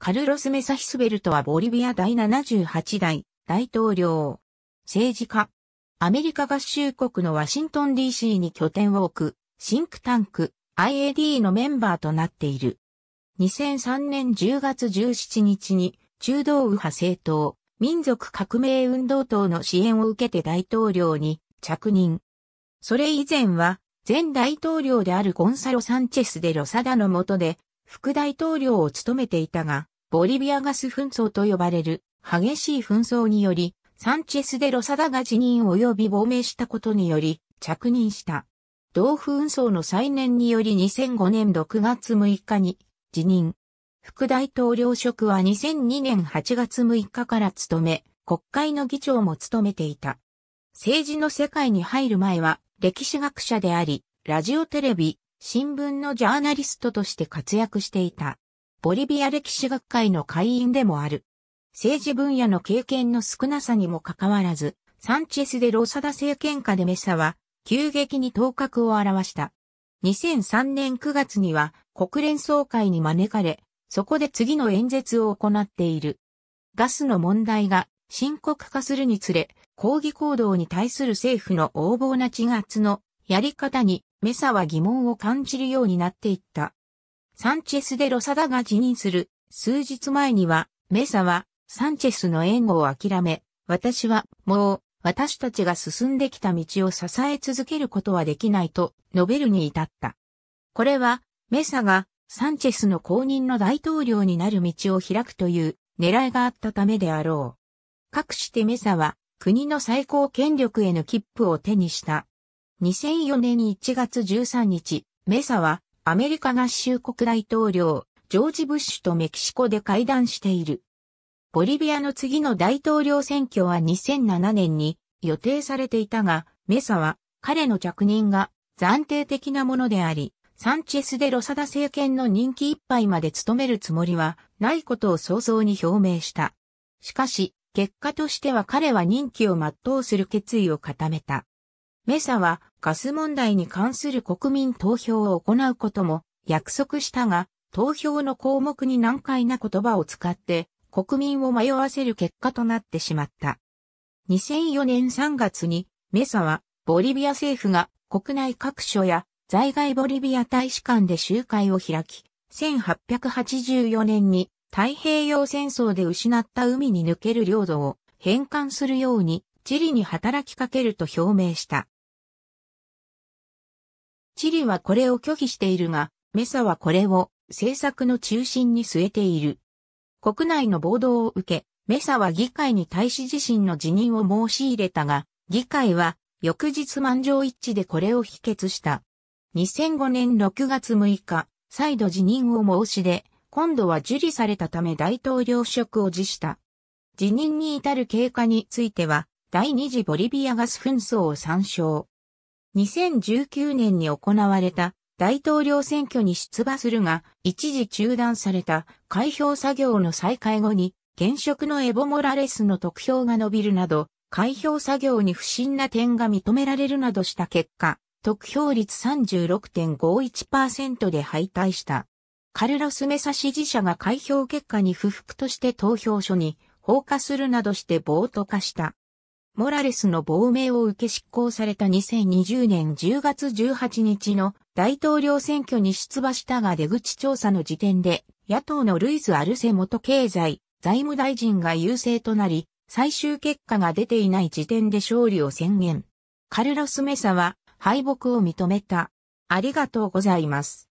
カルロス・メサヒスベルトはボリビア第78代大統領。政治家。アメリカ合衆国のワシントン DC に拠点を置く、シンクタンク IAD のメンバーとなっている。2003年10月17日に中道右派政党、民族革命運動党の支援を受けて大統領に着任。それ以前は、前大統領であるゴンサロ・サンチェス・デ・ロサダの下で、副大統領を務めていたが、ボリビアガス紛争と呼ばれる激しい紛争により、サンチェス・デ・ロサダが辞任及び亡命したことにより着任した。同紛争の再燃により2005年6月6日に辞任。副大統領職は2002年8月6日から務め、国会の議長も務めていた。政治の世界に入る前は歴史学者であり、ラジオテレビ、新聞のジャーナリストとして活躍していた。ボリビア歴史学会の会員でもある。政治分野の経験の少なさにもかかわらず、サンチェスでロサダ政権下でメサは、急激に頭角を現した。2003年9月には国連総会に招かれ、そこで次の演説を行っている。ガスの問題が深刻化するにつれ、抗議行動に対する政府の横暴な鎮圧のやり方にメサは疑問を感じるようになっていった。サンチェス・デ・ロサダが辞任する数日前には、メサはサンチェスの援護を諦め、私はもう私たちが進んできた道を支え続けることはできないと述べるに至った。これはメサがサンチェスの公認の大統領になる道を開くという狙いがあったためであろう。かくしてメサは国の最高権力への切符を手にした。2004年1月13日、メサはアメリカ合衆国大統領、ジョージ・ブッシュとメキシコで会談している。ボリビアの次の大統領選挙は2007年に予定されていたが、メサは彼の着任が暫定的なものであり、サンチェスデ・ロサダ政権の任期いっぱいまで務めるつもりはないことを早々に表明した。しかし、結果としては彼は任期を全うする決意を固めた。メサはガス問題に関する国民投票を行うことも約束したが、投票の項目に難解な言葉を使って国民を迷わせる結果となってしまった。2004年3月にメサはボリビア政府が国内各所や在外ボリビア大使館で集会を開き、1884年に太平洋戦争で失った海に抜ける領土を返還するようにチリに働きかけると表明した。チリはこれを拒否しているが、メサはこれを政策の中心に据えている。国内の暴動を受け、メサは議会に対し自身の辞任を申し入れたが、議会は翌日満場一致でこれを否決した。2005年6月6日、再度辞任を申し出、今度は受理されたため大統領職を辞した。辞任に至る経過については、第二次ボリビアガス紛争を参照。2019年に行われた大統領選挙に出馬するが、一時中断された開票作業の再開後に、現職のエボ・モラレスの得票が伸びるなど、開票作業に不審な点が認められるなどした結果、得票率36.51%で敗退した。カルロス・メサ支持者が開票結果に不服として投票所に放火するなどして暴徒化した。モラレスの亡命を受け執行された2020年10月18日の大統領選挙に出馬したが出口調査の時点で野党のルイス・アルセ元経済財務大臣が優勢となり最終結果が出ていない時点で勝利を宣言。カルロス・メサは敗北を認めた。ありがとうございます。